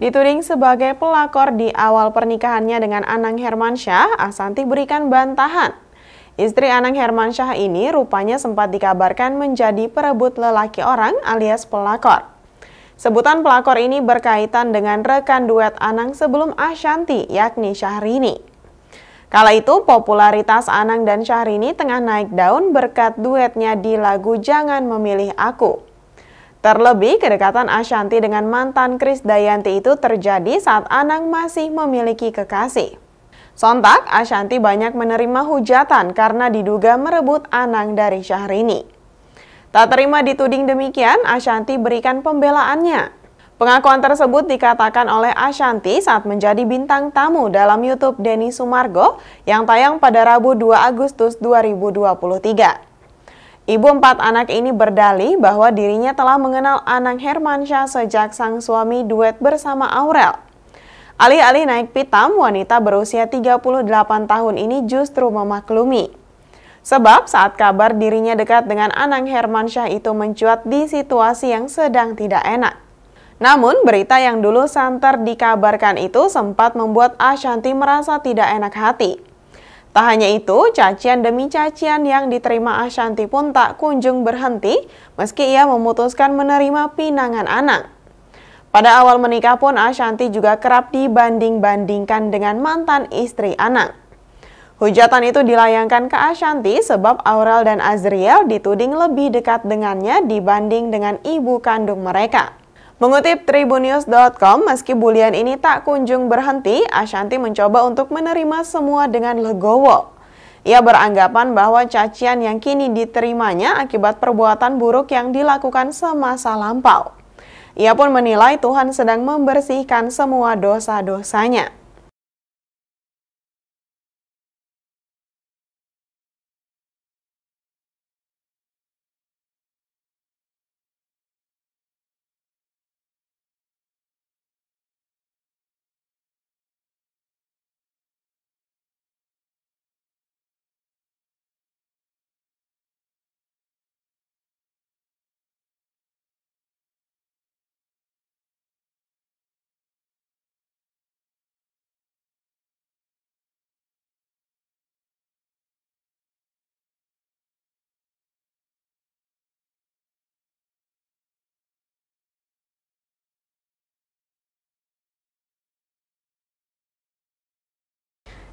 Dituding sebagai pelakor di awal pernikahannya dengan Anang Hermansyah, Asanti berikan bantahan. Istri Anang Hermansyah ini rupanya sempat dikabarkan menjadi perebut lelaki orang alias pelakor. Sebutan pelakor ini berkaitan dengan rekan duet Anang sebelum Ashanti yakni Syahrini. Kala itu popularitas Anang dan Syahrini tengah naik daun berkat duetnya di lagu Jangan Memilih Aku. Terlebih, kedekatan Ashanti dengan mantan Kris Dayanti itu terjadi saat Anang masih memiliki kekasih. Sontak, Ashanti banyak menerima hujatan karena diduga merebut Anang dari Syahrini. Tak terima dituding demikian, Ashanti berikan pembelaannya. Pengakuan tersebut dikatakan oleh Ashanti saat menjadi bintang tamu dalam YouTube Denny Sumargo yang tayang pada Rabu 2 Agustus 2023. Ibu empat anak ini berdalih bahwa dirinya telah mengenal Anang Hermansyah sejak sang suami duet bersama Aurel. Alih-alih naik pitam, wanita berusia 38 tahun ini justru memaklumi. Sebab saat kabar dirinya dekat dengan Anang Hermansyah itu mencuat di situasi yang sedang tidak enak. Namun berita yang dulu santer dikabarkan itu sempat membuat Ashanti merasa tidak enak hati. Tak hanya itu, cacian demi cacian yang diterima Ashanti pun tak kunjung berhenti meski ia memutuskan menerima pinangan anak. Pada awal menikah pun Ashanti juga kerap dibanding-bandingkan dengan mantan istri anak. Hujatan itu dilayangkan ke Ashanti sebab Aurel dan Azriel dituding lebih dekat dengannya dibanding dengan ibu kandung mereka. Mengutip Tribunnews.com, meski bulian ini tak kunjung berhenti, Ashanti mencoba untuk menerima semua dengan legowo. Ia beranggapan bahwa cacian yang kini diterimanya akibat perbuatan buruk yang dilakukan semasa lampau. Ia pun menilai Tuhan sedang membersihkan semua dosa-dosanya.